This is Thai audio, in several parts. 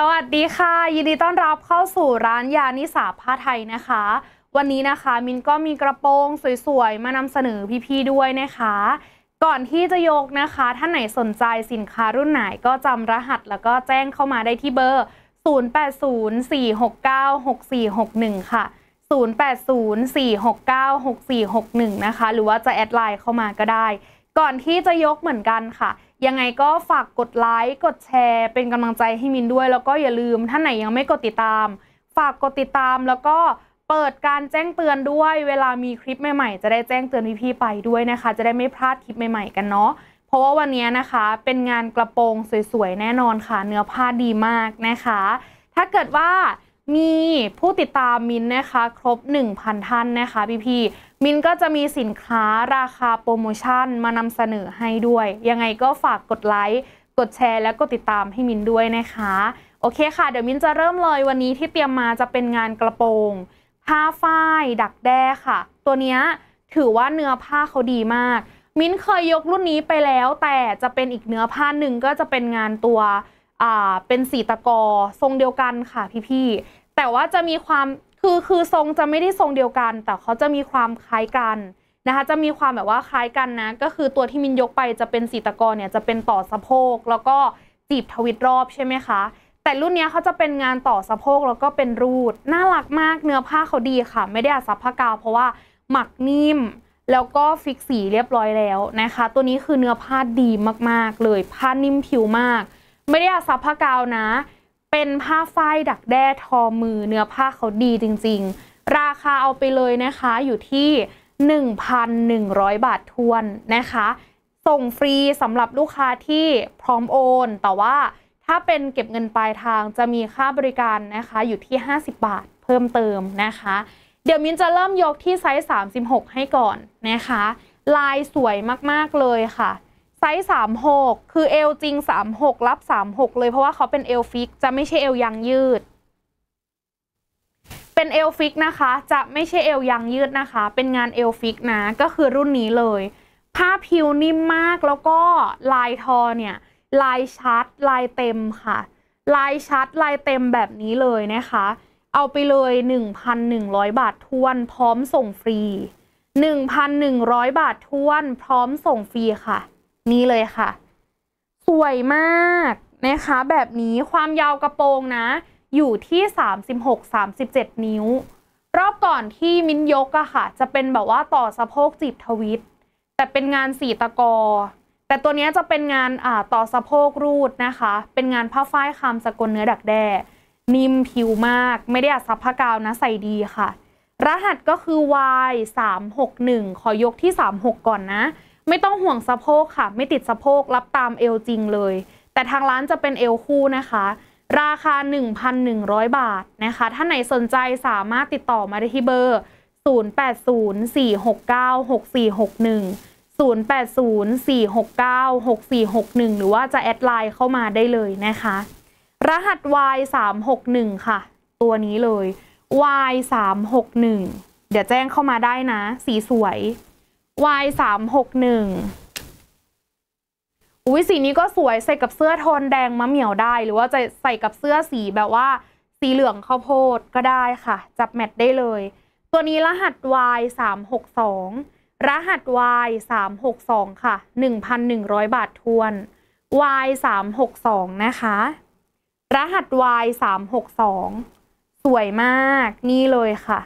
สวัสดีค่ะ ยินดีต้อนรับเข้าสู่ร้านยานิสาผ้าไทยนะคะ วันนี้นะคะมินก็มีกระโปรงสวยๆ มานำเสนอพี่ๆด้วยนะคะ ก่อนที่จะยกนะคะท่านไหนสนใจสินค้ารุ่นไหนก็จำรหัสแล้วก็แจ้งเข้ามาได้ที่เบอร์ 0804696461ค่ะ 0804696461นะคะหรือว่าจะแอดไลน์เข้ามาก็ได้ก่อนที่จะยกเหมือนกันค่ะ ยังไงก็ฝากกดไลค์กดแชร์ เป็นกำลังใจให้มินด้วยแล้วก็อย่าลืมท่านไหนยังไม่กดติดตาม ฝากกดติดตามแล้วก็เปิดการแจ้งเตือนด้วย เวลามีคลิปใหม่ๆจะได้แจ้งเตือนพี่ๆไปด้วยนะคะ จะได้ไม่พลาดคลิปใหม่ๆกันเนาะเพราะว่าวันนี้นะคะเป็นงานกระโปรงสวยๆแน่นอนค่ะ เนื้อผ้าดีมากนะคะ ถ้าเกิดว่ามีผู้ติดตามมินนะคะ ครบ 1,000ท่านนะคะ พี่ๆมินก็จะมีสินค้าราคาโปรโมชั่น มานำเสนอให้ด้วย ยังไงก็ฝากกดไลค์กดแชร์และกดติดตามให้มินด้วยนะคะ โอเคค่ะเดี๋ยวมินจะเริ่มเลยวันนี้ที่เตรียมมาจะเป็นงานกระโปรง ผ้าฝ้ายดักแด้ค่ะ ตัวนี้ถือว่าเนื้อผ้าเขาดีมาก มิ้นเคยยกรุ่นนี้ไปแล้ว แต่จะเป็นอีกเนื้อผ้าหนึ่งก็จะเป็นงานตัวเป็นสีตะกอทรงเดียวกันค่ะพี่ๆแต่ว่าจะมีความคือคือทรงจะไม่ได้ทรงเดียวกัน แต่เขาจะมีความคล้ายกันนะคะ จะมีความแบบว่าคล้ายกันนะ ก็คือตัวที่มินยกไปจะเป็นสีตะกอนเนี่ยจะเป็นต่อสะโพกแล้วก็จีบทวิตรอบใช่ไหมคะ แต่รุ่นนี้เขาจะเป็นงานต่อสะโพกแล้วก็เป็นรูดน่ารักมากเนื้อผ้าเขาดีค่ะ ไม่ได้อาดซับผ้ากาวเพราะว่าหมักนิ่มแล้วก็ฟิกสีเรียบร้อยแล้วนะคะ ตัวนี้คือเนื้อผ้าดีมากๆเลย ผ้านิ่มผิวมาก ไม่ได้อาดซับผ้ากาวนะเป็นผ้าฝ้ายดักแด้ทอมือเนื้อผ้าเขาดีจริงๆ ราคาเอาไปเลยนะคะอยู่ที่ 1,100 บาททวนนะคะ ส่งฟรีสำหรับลูกค้าที่พร้อมโอน แต่ว่าถ้าเป็นเก็บเงินปลายทางจะมีค่าบริการนะคะอยู่ที่ 50 บาทเพิ่มเติมนะคะ เดี๋ยวมินจะเริ่มยกที่ไซส์ 36 ให้ก่อนนะคะ ลายสวยมาก ๆ เลยค่ะไซส์36 คือเอวจริง 36 รับ36เลยเพราะว่าเขาเป็นเอวฟิก จะไม่ใช่เอวยางยืด เป็นเอวฟิกนะคะ จะไม่ใช่เอวยางยืดนะคะ เป็นงานเอวฟิกนะก็คือรุ่นนี้เลยผ้าผิวนิ่มมากแล้วก็ลายทอเนี่ยลายชัดลายเต็มค่ะ ลายชัดลายเต็มแบบนี้เลยนะคะ เอาไปเลย 1,100 บาททวน พร้อมส่งฟรี 1,100 บาททวน พร้อมส่งฟรีค่ะนี่เลยค่ะ สวยมากนะคะ แบบนี้ความยาวกระโปรงนะ อยู่ที่ 36-37 นิ้ว รอบก่อนที่มิ้นยกอะค่ะจะเป็นแบบว่าต่อสะโพกจีบทวิต แต่เป็นงานสีตะกอ แต่ตัวนี้จะเป็นงานอต่อสะโพกรูดนะคะ เป็นงานผ้าฝ้ายคำสกลเนื้อดักแด้นิ่มผิวมากไม่ได้อัดซับผ้ากาวนะใส่ดีค่ะ รหัสก็คือ Y 3 6 1 ขอยกที่ 36 ก่อนนะไม่ต้องห่วงสะโพกค่ะ ไม่ติดสะโพกรับตามเอวจริงเลย แต่ทางร้านจะเป็นเอวคู่นะคะ ราคา 1,100 บาทนะคะ ถ้าไหนสนใจสามารถติดต่อมาได้ที่เบอร์ 0804696461 0804696461 หรือว่าจะแอดไลน์เข้ามาได้เลยนะคะ รหัส Y361 ค่ะ ตัวนี้เลย Y361 เดี๋ยวแจ้งเข้ามาได้นะสีสวย Y 3 6 1อุ้ยสีนี้ก็สวยใส่กับเสื้อโทนแดงมะเหมี่ยวได้ หรือว่าจะใส่กับเสื้อสีแบบว่าสีเหลืองข้าวโพดก็ได้ค่ะ จับแมทได้เลย ตัวนี้รหัส Y 3 6งรหัส Y 3 6งค่ะหหนนนึึ่่งงพัร้อยบาททวน Y 3 6งนะคะ รหัส Y 3 6กสองสวยมาก นี่เลยค่ะ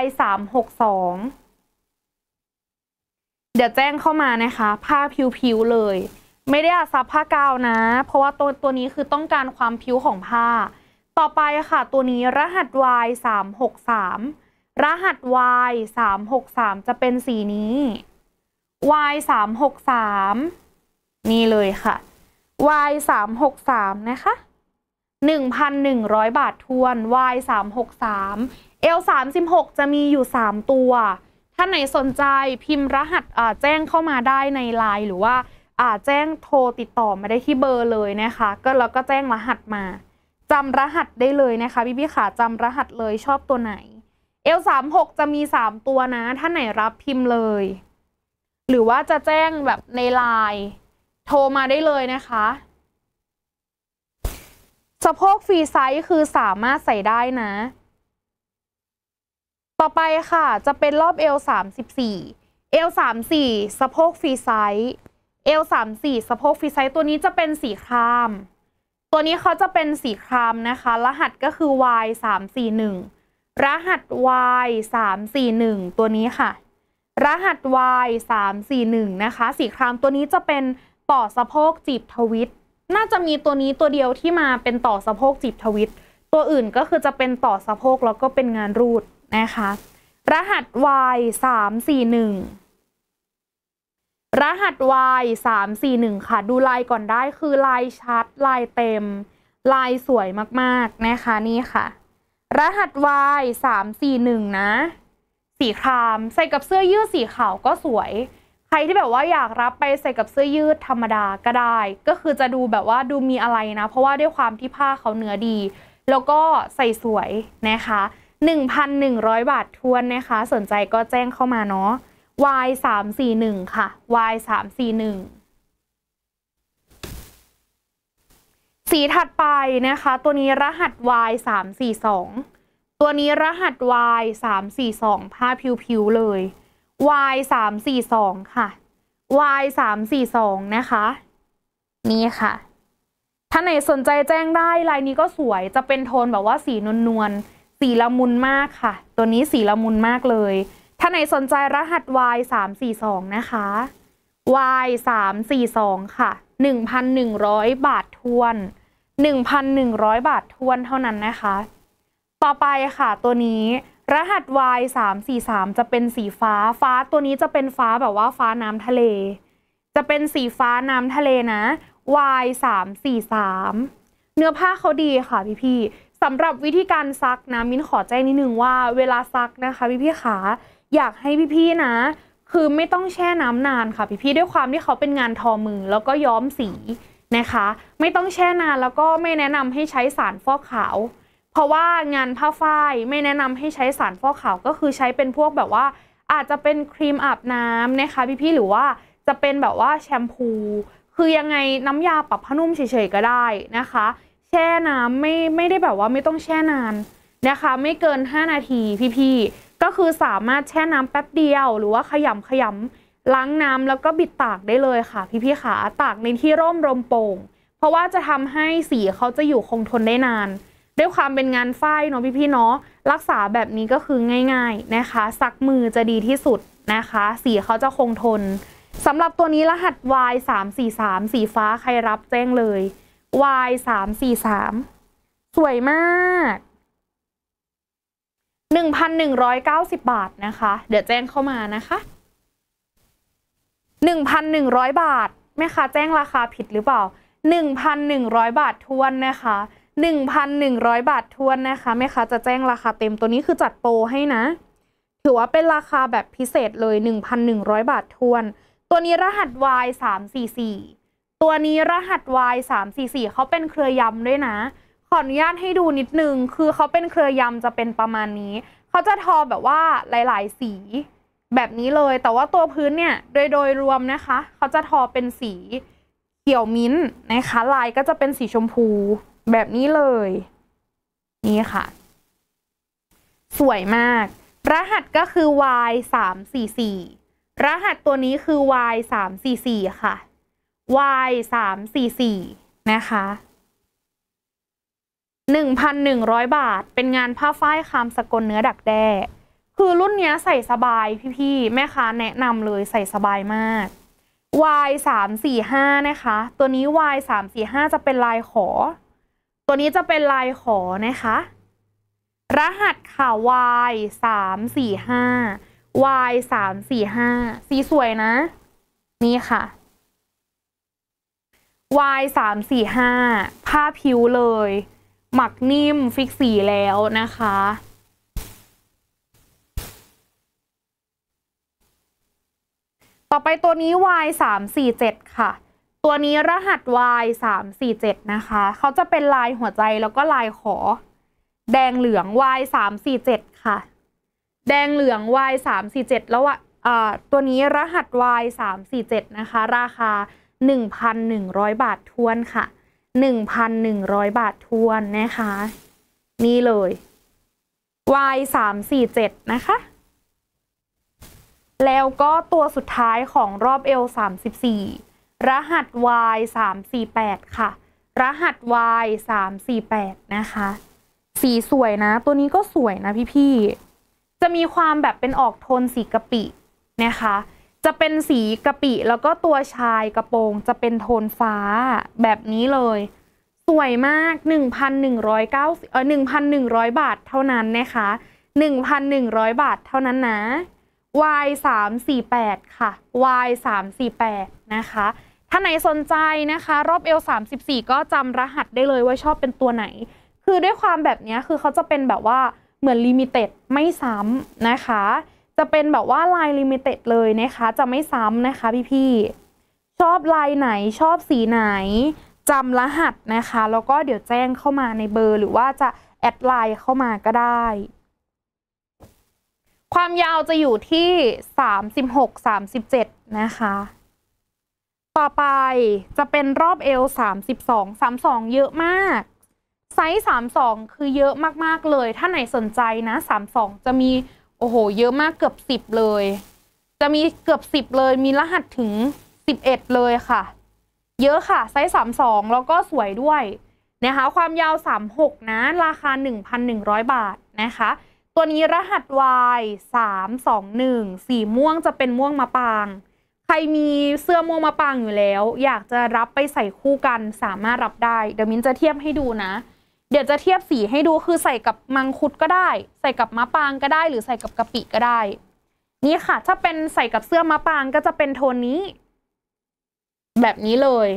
Y 3 6งเดี๋ยวแจ้งเข้ามานะคะ ผ้าผิวๆเลย ไม่ได้อาซับผ้ากาวนะ เพราะว่าตัวตัวนี้คือต้องการความผิวของผ้า ต่อไปค่ะตัวนี้รหัส Y 3 6 3รหัส Y 3 6 3จะเป็นสีนี้ Y 3 6 3นี่เลยค่ะ Y 3 6 3นะคะ 1,100 บาททวน Y 3 6 3 L 3 6จะมีอยู่ 3 ตัวท่านไหนสนใจพิมพ์รหัสแจ้งเข้ามาได้ในไลน์หรือว่าแจ้งโทรติดต่อมาได้ที่เบอร์เลยนะคะ ก็แล้วก็แจ้งรหัสมาจำรหัสได้เลยนะคะพี่พี่ขาจำรหัสเลยชอบตัวไหนเอลสามหกจะมีสามตัวนะท่านไหนรับพิมพ์เลย หรือว่าจะแจ้งแบบในไลน์โทรมาได้เลยนะคะ สะโพกฟรีไซส์คือสามารถใส่ได้นะต่อไปค่ะจะเป็นรอบเอว34เอว34สะโพกฟรีไซส์เอว34สะโพกฟรีไซส์ตัวนี้จะเป็นสีคราม ตัวนี้เขาจะเป็นสีครามนะคะรหัสก็คือ Y 341รหัส Y 341ตัวนี้ค่ะ รหัส Y 341นะคะสีครามตัวนี้จะเป็นต่อสะโพกจีบทวิตน่าจะมีตัวนี้ตัวเดียวที่มาเป็นต่อสะโพกจีบทวิตตัวอื่นก็คือจะเป็นต่อสะโพกแล้วก็เป็นงานรูดนะคะรหัส y 341รหัส y 341ค่ะ ดูลายก่อนได้คือลายชัด ลายเต็ม ลายสวยมากๆนะคะนี่ค่ะ รหัส y 341นะสีคราม ใส่กับเสื้อยืดสีขาวก็สวย ใครที่แบบว่าอยากรับไปใส่กับเสื้อยืดธรรมดาก็ได้ ก็คือจะดูแบบว่าดูมีอะไรนะเพราะว่าด้วยความที่ผ้าเขาเนื้อดี แล้วก็ใส่สวยนะคะ1,100 บาททวนนะคะ สนใจก็แจ้งเข้ามาเนาะ y 3 4 1ค่ะ y 3 4 1สีถัดไปนะคะ ตัวนี้รหัส y 3 4 2ตัวนี้รหัส y 3 4 2ผ้าผิวๆเลย y 3 4 2ค่ะ y 3 4 2นะคะ นี่ค่ะ ถ้าไหนสนใจแจ้งได้ลายนี้ก็สวย จะเป็นโทนแบบว่าสีนวลๆสีละมุนมากค่ะ ตัวนี้สีละมุนมากเลย ถ้าไหนสนใจรหัส Y 3 4 2นะคะ Y 3 4 2ค่ะ 1,100 บาททวน 1,100 บาททวนเท่านั้นนะคะ ต่อไปค่ะตัวนี้ รหัส Y 3 4 3จะเป็นสีฟ้าฟ้าตัวนี้จะเป็นฟ้าแบบว่าฟ้าน้ำทะเล จะเป็นสีฟ้าน้ำทะเลนะ Y 3 4 3เนื้อผ้าเขาดีค่ะพี่พี่สำหรับวิธีการซักนะมิ้นขอแจ้งนิดนึงว่าเวลาซักนะคะพี่พี่ขาอยากให้พี่พี่นะ คือไม่ต้องแช่น้ำนานค่ะ พี่พี่ด้วยความที่เขาเป็นงานทอมือแล้วก็ย้อมสีนะคะ ไม่ต้องแช่นานแล้วก็ไม่แนะนำให้ใช้สารฟอกขาว เพราะว่างานผ้าฝ้ายไม่แนะนำให้ใช้สารฟอกขาว ก็คือใช้เป็นพวกแบบว่าอาจจะเป็นครีมอาบน้ำนะคะพี่พี่หรือว่าจะเป็นแบบว่าแชมพู คือยังไงน้ำยาปรับผ้านุ่มเฉยๆก็ได้นะคะช่น้ำไม่ไม่ได้แบบว่าไม่ต้องแช่นานนะคะ ไม่เกิน5นาทีพี่ๆก็คือสามารถแช่น้ำแป๊บเดียว หรือว่าขยำขยำล้างน้ำแล้วก็บิดตากได้เลยค่ะ พี่ๆขาตากในที่ร่มรมโป่ง เพราะว่าจะทำให้สีเขาจะอยู่คงทนได้นานด้วยความเป็นงานฝ้ายเนาะพี่ๆเนาะรักษาแบบนี้ก็คือง่าย ๆนะคะซักมือจะดีที่สุดนะคะสีเขาจะคงทนสำหรับตัวนี้รหัส Y 3 4 3สีฟ้าใครรับแจ้งเลย y 3 4 3สวยมาก 1,190 บาทนะคะ เดี๋ยวแจ้งเข้ามานะคะ 1,100 บาท แม่ค้าแจ้งราคาผิดหรือเปล่า 1,100 บาททวนนะคะ 1,100 บาททวนนะคะ แม่ค้าจะแจ้งราคาเต็มตัวนี้คือจัดโปรให้นะ ถือว่าเป็นราคาแบบพิเศษเลย 1,100 บาททวน ตัวนี้รหัส Y 3 4 4ตัวนี้รหัส Y 344เขาเป็นเครือยำด้วยนะขออนุญาตให้ดูนิดนึง คือเขาเป็นเครือยำจะเป็นประมาณนี้เขาจะทอแบบว่าหลายๆ สี แบบนี้เลย แต่ว่าตัวพื้นเนี่ยโดยโดยรวมนะคะเขาจะทอเป็นสีเขียวมิ้นนะคะ ลายก็จะเป็นสีชมพู แบบนี้เลย นี่ค่ะ สวยมาก รหัสก็คือ Y 344รหัสตัวนี้คือ Y 344ค่ะ y สามสี่สี่นะคะหนึ่งพันหนึ่งร้อยบาท เป็นงานผ้าฝ้ายคามสกลเนื้อดักแด้ คือรุ่นนี้ใส่สบายพี่ๆแม่ค้าแนะนำเลยใส่สบายมาก Y สามสี่ห้านะคะ ตัวนี้ Y สามสี่ห้าจะเป็นลายขอ ตัวนี้จะเป็นลายขอนะคะ รหัสค่ะ Y สามสี่ห้า Y สามสี่ห้าสีสวยนะ นี่ค่ะวาายสสมี่ห้าผ้าผิวเลย หมักนิ่มฟิกสีแล้วนะคะ ต่อไปตัวนี้วาายสสมี่เจ็ดค่ะ ตัวนี้รหัสวาายสสมี่เจ็ดนะคะเขาจะเป็นลายหัวใจแล้วก็ลายขอ แดงเหลือง Y จ็ดค่ะ แดงเหลือง Y จ็ดแล้วอ่ะตัวนี้รหัส Y จ็ดนะคะ ราคา1,100 บาททวนค่ะ 1,100 บาททวนนะคะ นี่เลย y 3 4 7นะคะ แล้วก็ตัวสุดท้ายของรอบ l 3 4รหัส y 3 4 8ค่ะ รหัส y 3 4 8นะคะ สีสวยนะ ตัวนี้ก็สวยนะพี่ๆ จะมีความแบบเป็นออกโทนสีกะปินะคะจะเป็นสีกะปิแล้วก็ตัวชายกระโปรง จะเป็นโทนฟ้าแบบนี้เลย สวยมาก 1,109เอ่อ1,100บาทเท่านั้นนะคะ 1,100 บาทเท่านั้นนะ Y 3 4 8ค่ะ Y 3 4 8นะคะถ้าไหนสนใจนะคะ รอบเอล34ก็จำรหัสได้เลยว่าชอบเป็นตัวไหน คือด้วยความแบบนี้คือเขาจะเป็นแบบว่าเหมือนลิมิเต็ดไม่ซ้ำนะคะจะเป็นแบบว่าลายลิมิเต็ดเลยนะคะ จะไม่ซ้ำนะคะพี่ๆชอบลายไหนชอบสีไหนจำรหัสนะคะแล้วก็เดี๋ยวแจ้งเข้ามาในเบอร์หรือว่าจะแอดไลน์เข้ามาก็ได้ ความยาวจะอยู่ที่ 36-37 นะคะ ต่อไปจะเป็นรอบเอว32 32 เยอะมาก ไซส์ 32 คือเยอะมากๆเลยถ้าไหนสนใจนะ 32 จะมีโอ้โห เยอะมากเกือบสิบเลย จะมีเกือบสิบเลย มีรหัสถึงสิบเอ็ดเลยค่ะ เยอะค่ะไซส์สามสองแล้วก็สวยด้วยนะคะ ความยาวสามหกนะ ราคาหนึ่งพันนหึ่งร้อยบาทนะคะ ตัวนี้รหัส Y สามสองหนึ่งสีม่วงจะเป็นม่วงมะปาง ใครมีเสื้อม่วงมะปางอยู่แล้ว อยากจะรับไปใส่คู่กันสามารถรับได้ เดี๋ยวมินจะเทียบให้ดูนะเดี๋ยวจะเทียบสีให้ดูคือใส่กับมังคุดก็ได้ ใส่กับมะปางก็ได้ หรือใส่กับกะปิก็ได้ นี่ค่ะ ถ้าเป็นใส่กับเสื้อมะปางก็จะเป็นโทนนี้ แบบนี้เลย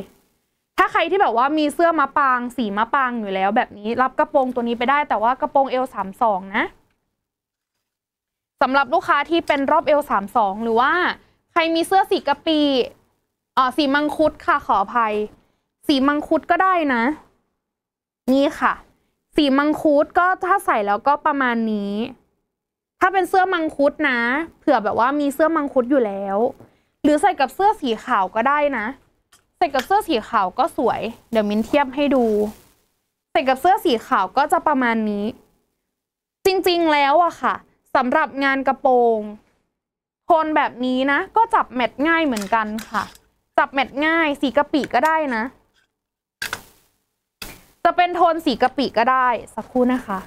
ถ้าใครที่แบบว่ามีเสื้อมะปาง สีมะปางอยู่แล้วแบบนี้ รับกระโปรงตัวนี้ไปได้ แต่ว่ากระโปรงเอลสามสองนะสำหรับลูกค้าที่เป็นรอบเอลสามสองหรือว่า ใครมีเสื้อสีกะปิอ๋อสีมังคุดค่ะ ขออภัย สีมังคุดก็ได้นะ นี่ค่ะสีมังคุดก็ถ้าใส่แล้วก็ประมาณนี้ ถ้าเป็นเสื้อมังคุดนะ เผื่อแบบว่ามีเสื้อมังคุดอยู่แล้ว หรือใส่กับเสื้อสีขาวก็ได้นะ ใส่กับเสื้อสีขาวก็สวย เดี๋ยวมินเทียบให้ดู ใส่กับเสื้อสีขาวก็จะประมาณนี้ จริงๆแล้วอะค่ะสำหรับงานกระโปรงโทนแบบนี้นะ ก็จับแมทง่ายเหมือนกันค่ะ จับแมทง่าย สีกะปิก็ได้นะจะเป็นโทนสีกะปิก็ได้ สักครู่นะคะ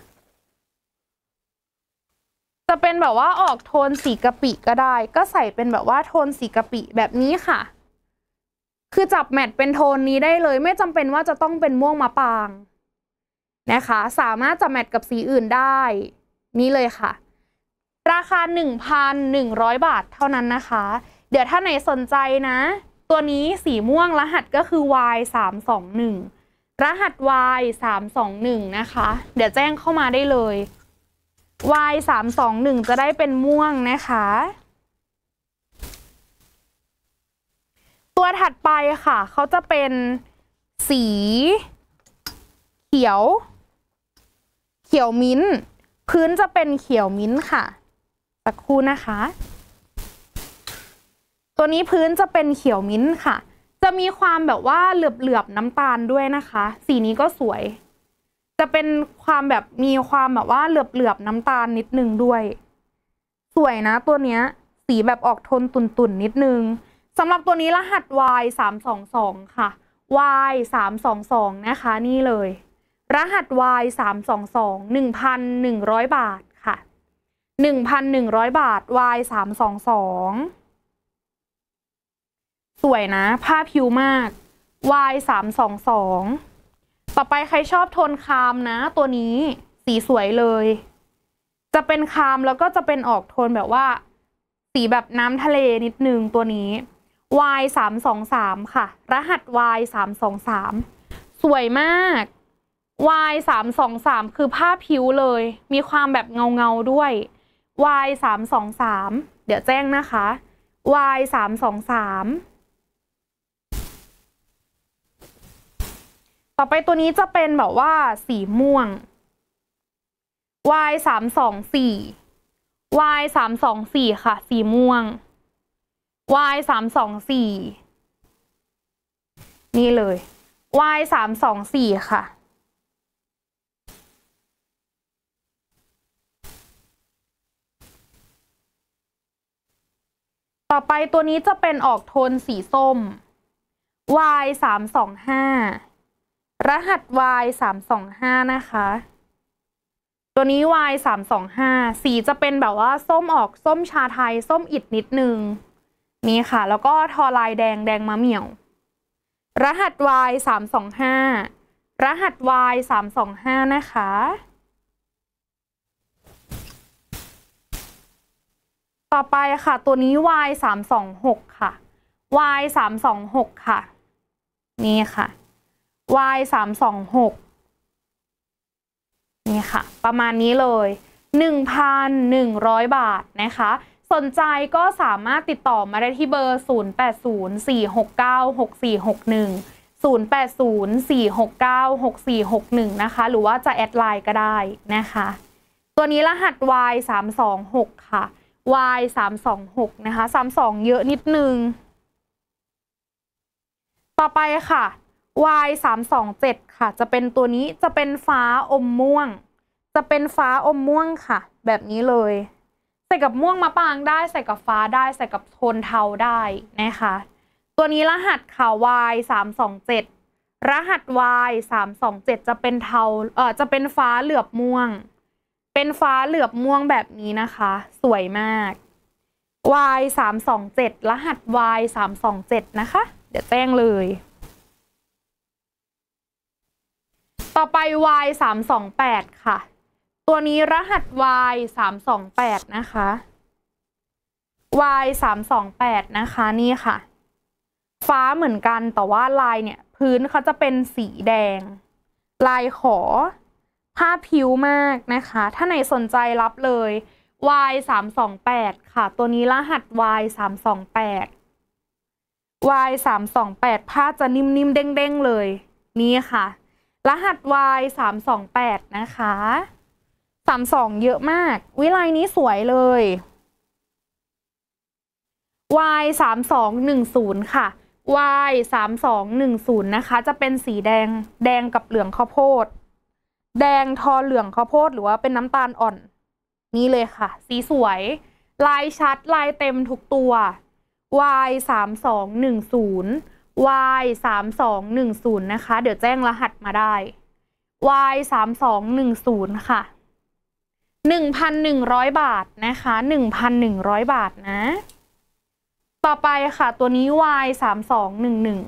จะเป็นแบบว่าออกโทนสีกะปิก็ได้ ก็ใส่เป็นแบบว่าโทนสีกะปิแบบนี้ค่ะ คือจับแมทเป็นโทนนี้ได้เลย ไม่จำเป็นว่าจะต้องเป็นม่วงมะปาง นะคะ สามารถจับแมทกับสีอื่นได้ นี่เลยค่ะ ราคา 1,100บาทเท่านั้นนะคะ เดี๋ยวถ้าไหนสนใจนะ ตัวนี้สีม่วงรหัสก็คือ Y321 รหัส y 3 2 1นะคะ เดี๋ยวแจ้งเข้ามาได้เลย y 3 2 1จะได้เป็นม่วงนะคะ ตัวถัดไปค่ะ เขาจะเป็น สี เขียว เขียวมิ้นพื้นจะเป็นเขียวมิ้นค่ะสักครู่นะคะ ตัวนี้พื้นจะเป็นเขียวมิ้นค่ะจะมีความแบบว่าเหลือบ ๆ น้ำตาลด้วยนะคะสีนี้ก็สวย จะเป็นความแบบมีความแบบว่าเหลือบๆน้ำตาลนิดนึงด้วย สวยนะตัวเนี้ยสีแบบออกโทนตุ่นๆนนิดนึงสำหรับตัวนี้รหัส Y 3 2 2ค่ะ Y 3 2 2นะคะนี่เลย รหัส Y 3 2 2 1,100 บาทค่ะ1,100บาท Y 3 2 2สวยนะ ผ้าผิวมาก Y 3 2 2ต่อไปใครชอบโทนคามนะ ตัวนี้สีสวยเลย จะเป็นคามแล้วก็จะเป็นออกโทนแบบว่า สีแบบน้ำทะเลนิดนึงตัวนี้ Y 3 2 3ค่ะ รหัส Y 3 2 3สวยมาก Y 3 2 3คือผ้าผิวเลย มีความแบบเงาเงาด้วย Y 3 2 3เดี๋ยวแจ้งนะคะ Y 3 2 3ต่อไปตัวนี้จะเป็นแบบว่า สีม่วง y สามสองสี่ y สามสองสี่ค่ะสีม่วง y สามสองสี่นี่เลย y สามสองสี่ค่ะ ต่อไปตัวนี้จะเป็นออกโทนสีส้ม y สามสองห้ารหัส y สามสองห้านะคะ ตัวนี้ y สามสองห้าสีจะเป็นแบบว่า ส้มออกส้มชาไทย ส้มอิดนิดนึง นี่ค่ะ แล้วก็ทอลายแดงแดงมะเหมี่ยว รหัส y สามสองห้ารหัส y สามสองห้านะคะ ต่อไปค่ะ ตัวนี้ y สามสองหกค่ะ y สามสองหกค่ะ นี่ค่ะ y งหกนี่ค่ะ ประมาณนี้เลย 1,100 บาทนะคะ สนใจก็สามารถติดต่อมาได้ที่เบอร์ 0804696461 0804696461นะคะหรือว่าจะแอดไลน์ก็ได้นะคะ ตัวนี้รหัส y 3 2 6ค่ะ y 3 2 6นะคะ 32 เยอะนิดนึงต่อไปค่ะ Y 3 2 7ค่ะ จะเป็นตัวนี้จะเป็นฟ้าอมม่วง จะเป็นฟ้าอมม่วงค่ะ แบบนี้เลย ใส่กับม่วงมะปางได้ใส่กับฟ้าได้ใส่กับโทนเทาได้นะคะ ตัวนี้รหัสค่ะ Y 3 2 7รหัส Y 3 2 7จะเป็นเทาเออจะเป็นฟ้าเหลือบม่วง เป็นฟ้าเหลือบม่วงแบบนี้นะคะ สวยมาก Y 3 2 7รหัส Y 3 2 7นะคะเดี๋ยวแจ้งเลยต่อไป y สามสองแปดค่ะ ตัวนี้รหัส y สามสองแปดนะคะ y สามสองแปดนะคะ นี่ค่ะ ฟ้าเหมือนกัน แต่ว่าลายเนี่ย พื้นเขาจะเป็นสีแดง ลายขอผ้าผิวมากนะคะ ถ้าไหนสนใจรับเลย y สามสองแปดค่ะ ตัวนี้รหัส y สามสองแปด y สามสองแปดผ้าจะนิ่มๆเด้งๆ เลย นี่ค่ะรหัส Y 328นะคะ 32 เยอะมาก วิไลนี้สวยเลย Y 3210ค่ะ Y 3210นะคะ จะเป็นสีแดงแดงกับเหลืองข้าวโพดแดงทอเหลืองข้าวโพดหรือว่าเป็นน้ำตาลอ่อน นี่เลยค่ะ สีสวย ลายชัดลายเต็มทุกตัว Y 3210 y สามสองหนึ่งศูนย์นะคะ เดี๋ยวแจ้งรหัสมาได้ y สามสองหนึ่งศูนย์ค่ะหนึ่งพันหนึ่งร้อยบาทนะคะหนึ่งพันหนึ่งร้อยบาทนะ ต่อไปค่ะ ตัวนี้ y สามสองหนึ่งหนึ่ง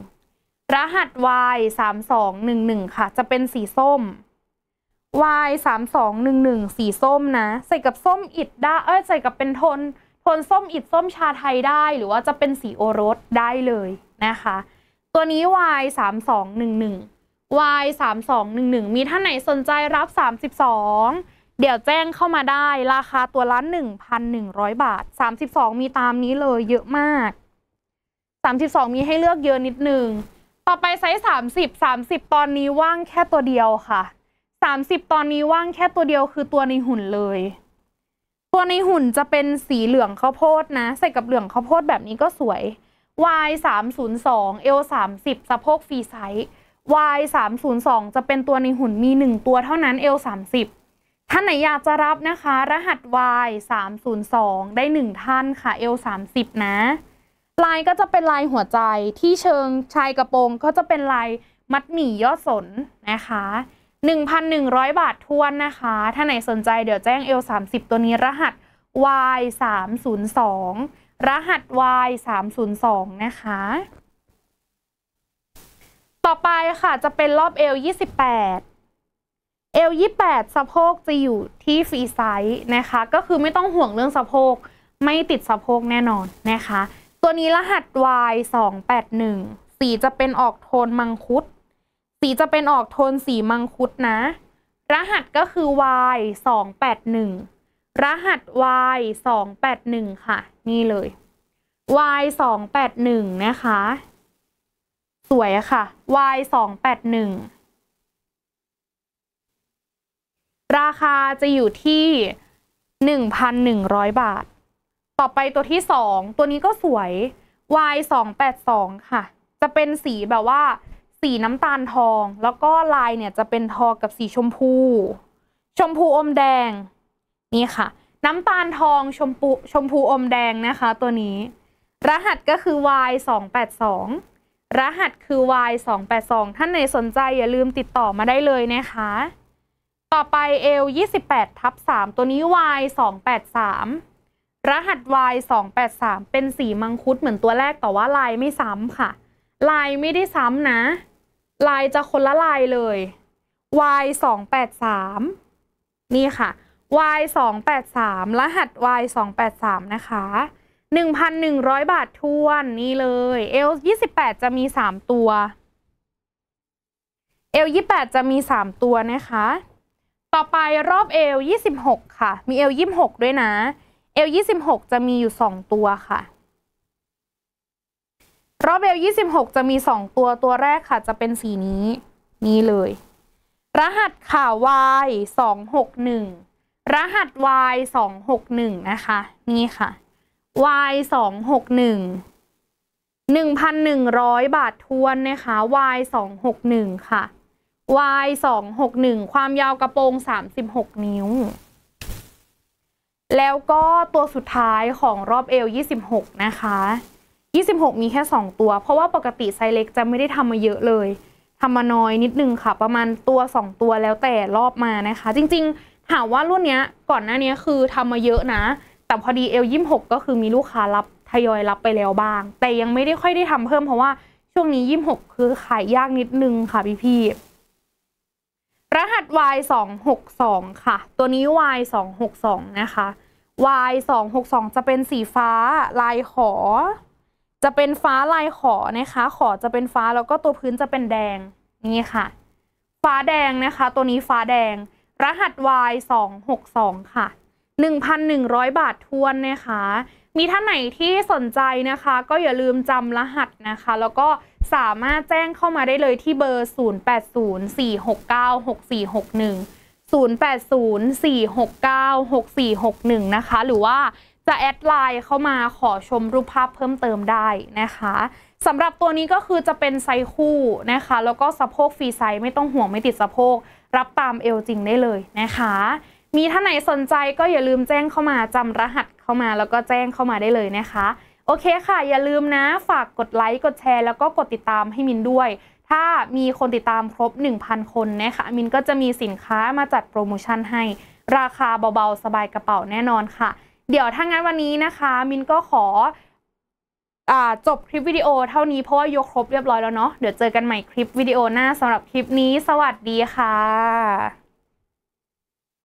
รหัส y สามสองหนึ่งหนึ่งค่ะ จะเป็นสีส้ม y สามสองหนึ่งหนึ่งสีส้มนะ ใส่กับส้มอิดได้เอ้ย ใส่กับเป็นโทนโทนส้มอิดส้มชาไทยได้หรือว่าจะเป็นสีโอรส ได้เลยนะคะตัวนี้ Y 3 2 1 1 Y 3 2 1 1มีท่านไหนสนใจรับ 32 เดี๋ยวแจ้งเข้ามาได้ราคาตัวละ1,100 บาท 32 มีตามนี้เลยเยอะมาก 32 มีให้เลือกเยอะนิดหนึ่งต่อไปไซส์30 30 ตอนนี้ว่างแค่ตัวเดียวค่ะ 30 ตอนนี้ว่างแค่ตัวเดียวคือตัวในหุ่นเลย ตัวในหุ่นจะเป็นสีเหลืองข้าวโพดนะ ใส่กับเหลืองข้าวโพดแบบนี้ก็สวย Y 3 0 2 L 3 0สะโพกฟรีไซส์ Y 3 0 2จะเป็นตัวในหุ่นมี 1 ตัวเท่านั้น L 3 0ท่านไหนอยากจะรับนะคะ รหัส Y 3 0 2ได้ 1 ท่านค่ะ L 3 0นะ ลายก็จะเป็นลายหัวใจที่เชิงชายกระโปรงก็จะเป็นลายมัดหมี่ยอดสนนะคะ 1,100 บาททวนนะคะถ้าไหนสนใจเดี๋ยวแจ้ง L 3 0ตัวนี้รหัส Y 3 0 2รหัส y 302นะคะ ต่อไปค่ะ จะเป็นรอบเอ28เอ28สะโพกจะอยู่ที่ฟรีไซส์นะคะ ก็คือไม่ต้องห่วงเรื่องสะโพกไม่ติดสะโพกแน่นอนนะคะ ตัวนี้รหัส y 281 สีจะเป็นออกโทนมังคุด สีจะเป็นออกโทนสีมังคุดนะ รหัสก็คือ y 281รหัส y ึ่งค่ะนี่เลย y ึ่งนะคะ สวยค่ะ y ึ่งราคาจะอยู่ที่หนึ่งพัึ่งร้อยบาท ต่อไปตัวที่สองตัวนี้ก็สวย y องค่ะ จะเป็นสีแบบว่า สีน้ำตาลทองแล้วก็ลายเนี่ยจะเป็นทองกับสีชมพู ชมพูอมแดงนี่ค่ะ น้ำตาลทอง ชมพูชมพูอมแดงนะคะตัวนี้ รหัสก็คือ Y 2 8 2 รหัสคือ Y 2 8 2ท่านไหนสนใจอย่าลืมติดต่อมาได้เลยนะคะ ต่อไป L 28ทับ3ตัวนี้ Y 2 8 3 รหัส Y 2 8 3 เป็นสีมังคุดเหมือนตัวแรกแต่ว่าลายไม่ซ้ำค่ะ ลายไม่ได้ซ้ำนะ ลายจะคนละลายเลย Y 2 8 3 นี่ค่ะ Y283 รหัส Y283 นะคะ 1,100 บาททวนนี่เลย L28 จะมี 3 ตัว L28 จะมี 3 ตัวนะคะ ต่อไปรอบ L26 ค่ะ มี L26 ด้วยนะ L26 จะมีอยู่ 2 ตัวค่ะ รอบ L26 จะมี 2 ตัว ตัวแรกค่ะจะเป็นสีนี้ นี่เลย รหัสข่าว Y261 รหัส y สองหกหนึ่งนะคะ นี่ค่ะ y สองหกหนึ่งหนึ่งพันหนึ่งร้อยบาททวนนะคะ y สองหกหนึ่งค่ะ y สองหกหนึ่งความยาวกระโปรงสามสิบหกนิ้ว แล้วก็ตัวสุดท้ายของรอบเอวยี่สิบหกนะคะยี่สิบหกมีแค่สองตัว เพราะว่าปกติไซเล็กจะไม่ได้ทำมาเยอะเลยทำมาน้อยนิดนึงค่ะประมาณตัวสองตัวแล้วแต่รอบมานะคะจริงๆถามว่ารุ่นเนี้ยก่อนหน้านี้คือทำมาเยอะนะ แต่พอดีเอลยิมหกก็คือมีลูกค้ารับทยอยรับไปแล้วบ้าง แต่ยังไม่ได้ค่อยได้ทำเพิ่มเพราะว่า ช่วงนี้ยิมหกคือขายยากนิดนึงค่ะพี่พี่รหัส Y 2 6 2ค่ะตัวนี้ Y 2 6 2นะคะ Y 2 6 2จะเป็นสีฟ้าลายขอจะเป็นฟ้าลายขอนะคะขอจะเป็นฟ้าแล้วก็ตัวพื้นจะเป็นแดงนี่ค่ะฟ้าแดงนะคะตัวนี้ฟ้าแดงรหัส Y 262ค่ะ 1,100 บาททวนนะคะ มีท่านไหนที่สนใจนะคะ ก็อย่าลืมจำรหัสนะคะ แล้วก็สามารถแจ้งเข้ามาได้เลยที่เบอร์ 0804696461 0804696461นะคะหรือว่าจะแอดไลน์เข้ามาขอชมรูปภาพเพิ่มเติมได้นะคะสำหรับตัวนี้ก็คือจะเป็นไซคู่นะคะ แล้วก็สะโพกฟรีไซส์ไม่ต้องห่วงไม่ติดสะโพกรับตามเอลจริงได้เลยนะคะ มีท่านไหนสนใจก็อย่าลืมแจ้งเข้ามา จำรหัสเข้ามา แล้วก็แจ้งเข้ามาได้เลยนะคะ โอเคค่ะ อย่าลืมนะ ฝากกดไลค์ กดแชร์แล้วก็กดติดตามให้มินด้วย ถ้ามีคนติดตามครบ 1,000 คนนะคะมินก็จะมีสินค้ามาจัดโปรโมชั่นให้ ราคาเบาๆ สบายกระเป๋าแน่นอนค่ะ เดี๋ยวถ้างั้นวันนี้นะคะ มินก็ขอจบคลิปวิดีโอเท่านี้เพราะว่ายกครบเรียบร้อยแล้วเนาะเดี๋ยวเจอกันใหม่คลิปวิดีโอหน้าสำหรับคลิปนี้สวัสดีค่ะ